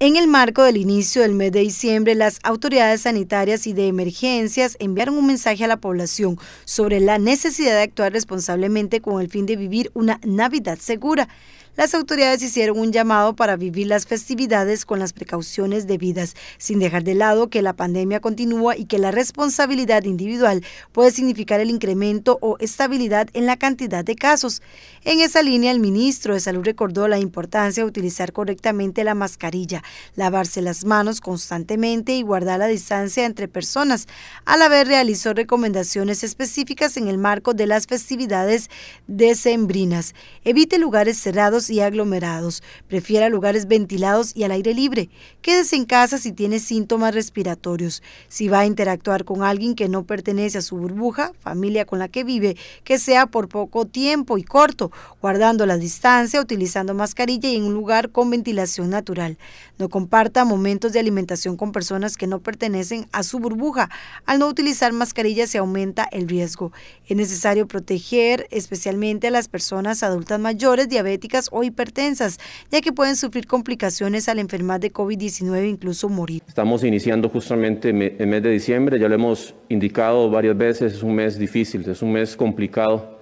En el marco del inicio del mes de diciembre, las autoridades sanitarias y de emergencias enviaron un mensaje a la población sobre la necesidad de actuar responsablemente con el fin de vivir una Navidad segura las autoridades hicieron un llamado para vivir las festividades con las precauciones debidas, sin dejar de lado que la pandemia continúa y que la responsabilidad individual puede significar el incremento o estabilidad en la cantidad de casos. En esa línea, el ministro de Salud recordó la importancia de utilizar correctamente la mascarilla, lavarse las manos constantemente y guardar la distancia entre personas. A la vez realizó recomendaciones específicas en el marco de las festividades decembrinas. Evite lugares cerrados y aglomerados. Prefiera lugares ventilados y al aire libre. Quédese en casa si tiene síntomas respiratorios. Si va a interactuar con alguien que no pertenece a su burbuja, familia con la que vive, que sea por poco tiempo y corto, guardando la distancia, utilizando mascarilla y en un lugar con ventilación natural. No comparta momentos de alimentación con personas que no pertenecen a su burbuja. Al no utilizar mascarilla se aumenta el riesgo. Es necesario proteger especialmente a las personas adultas mayores, diabéticas o hipertensas, ya que pueden sufrir complicaciones al enfermar de COVID-19 e incluso morir. Estamos iniciando justamente el mes de diciembre, ya lo hemos indicado varias veces, es un mes difícil, es un mes complicado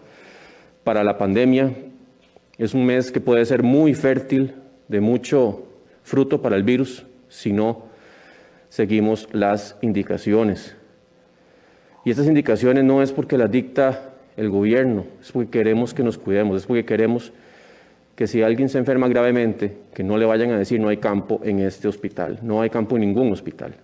para la pandemia, es un mes que puede ser muy fértil, de mucho fruto para el virus, si no seguimos las indicaciones. Y estas indicaciones no es porque las dicta el gobierno, es porque queremos que nos cuidemos, es porque queremos que si alguien se enferma gravemente, que no le vayan a decir no hay campo en este hospital, no hay campo en ningún hospital.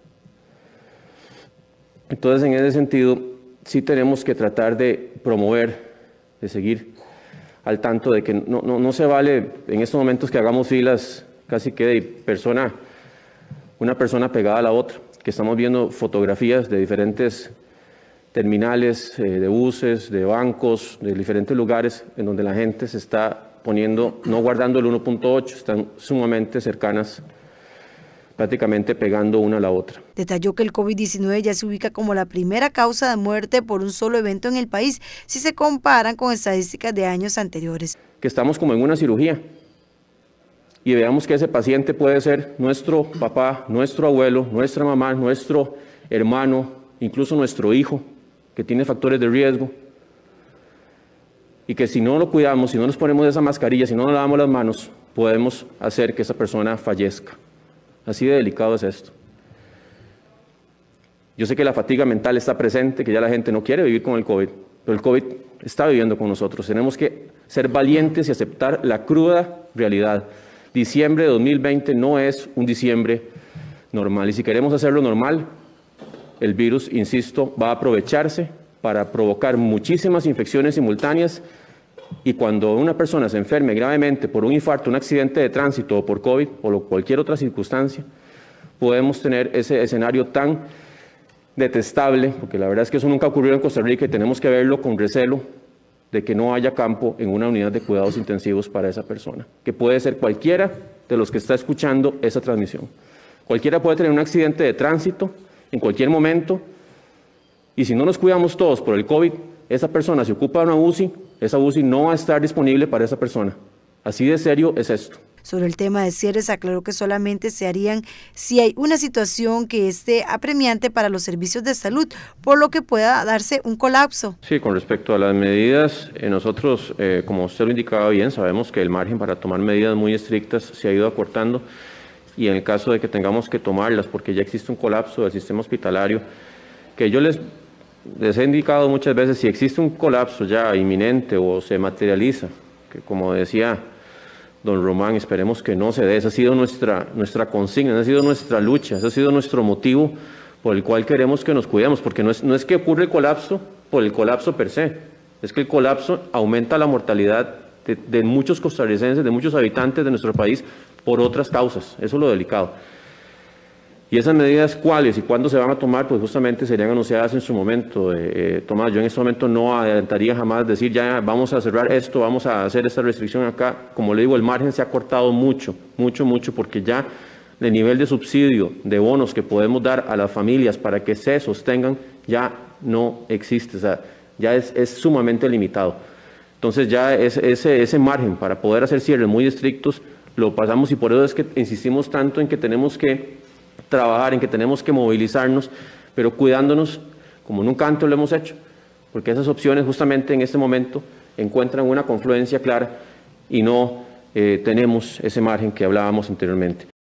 Entonces, en ese sentido, sí tenemos que tratar de promover, de seguir al tanto de que no, no, se vale en estos momentos que hagamos filas casi que de persona, una persona pegada a la otra, que estamos viendo fotografías de diferentes terminales, eh, de buses, de bancos, de diferentes lugares en donde la gente se está poniendo, no guardando el 1.8, están sumamente cercanas prácticamente pegando una a la otra. Detalló que el COVID-19 ya se ubica como la primera causa de muerte por un solo evento en el país, si se comparan con estadísticas de años anteriores. Que estamos como en una cirugía y veamos que ese paciente puede ser nuestro papá, nuestro abuelo, nuestra mamá, nuestro hermano, incluso nuestro hijo, que tiene factores de riesgo y que si no lo cuidamos, si no nos ponemos esa mascarilla, si no nos lavamos las manos, podemos hacer que esa persona fallezca. Así de delicado es esto. Yo sé que la fatiga mental está presente, que ya la gente no quiere vivir con el COVID, pero el COVID está viviendo con nosotros. Tenemos que ser valientes y aceptar la cruda realidad. Diciembre de 2020 no es un diciembre normal y si queremos hacerlo normal, el virus, insisto, va a aprovecharse para provocar muchísimas infecciones simultáneas y cuando una persona se enferme gravemente por un infarto, un accidente de tránsito o por COVID o cualquier otra circunstancia, podemos tener ese escenario tan detestable, porque la verdad es que eso nunca ocurrió en Costa Rica y tenemos que verlo con recelo de que no haya campo en una unidad de cuidados intensivos para esa persona, que puede ser cualquiera de los que está escuchando esa transmisión. Cualquiera puede tener un accidente de tránsito en cualquier momento y si no nos cuidamos todos por el COVID, esa persona se ocupa de una UCI, esa UCI no va a estar disponible para esa persona. Así de serio es esto. Sobre el tema de cierres, aclaró que solamente se harían si hay una situación que esté apremiante para los servicios de salud, por lo que pueda darse un colapso. Sí, con respecto a las medidas, eh, nosotros, eh, como usted lo indicaba bien, sabemos que el margen para tomar medidas muy estrictas se ha ido acortando y en el caso de que tengamos que tomarlas, porque ya existe un colapso del sistema hospitalario, que yo les les he indicado muchas veces, si existe un colapso ya inminente o se materializa, que como decía don Román, esperemos que no se dé, esa ha sido nuestra, nuestra consigna, esa ha sido nuestra lucha, ese ha sido nuestro motivo por el cual queremos que nos cuidemos, porque no es, no es que ocurre el colapso por el colapso per se, es que el colapso aumenta la mortalidad de, de muchos costarricenses, de muchos habitantes de nuestro país por otras causas, eso es lo delicado. Y esas medidas cuáles y cuándo se van a tomar, pues justamente serían anunciadas en su momento. Eh, eh, Tomás, yo en este momento no adelantaría jamás decir ya vamos a cerrar esto, vamos a hacer esta restricción acá. Como le digo, el margen se ha cortado mucho, mucho, mucho, porque ya el nivel de subsidio, de bonos que podemos dar a las familias para que se sostengan, ya no existe, o sea, ya es, sumamente limitado. Entonces ya ese margen para poder hacer cierres muy estrictos lo pasamos y por eso es que insistimos tanto en que tenemos que trabajar, en que tenemos que movilizarnos, pero cuidándonos como nunca antes lo hemos hecho, porque esas opciones justamente en este momento encuentran una confluencia clara y no eh, tenemos ese margen que hablábamos anteriormente.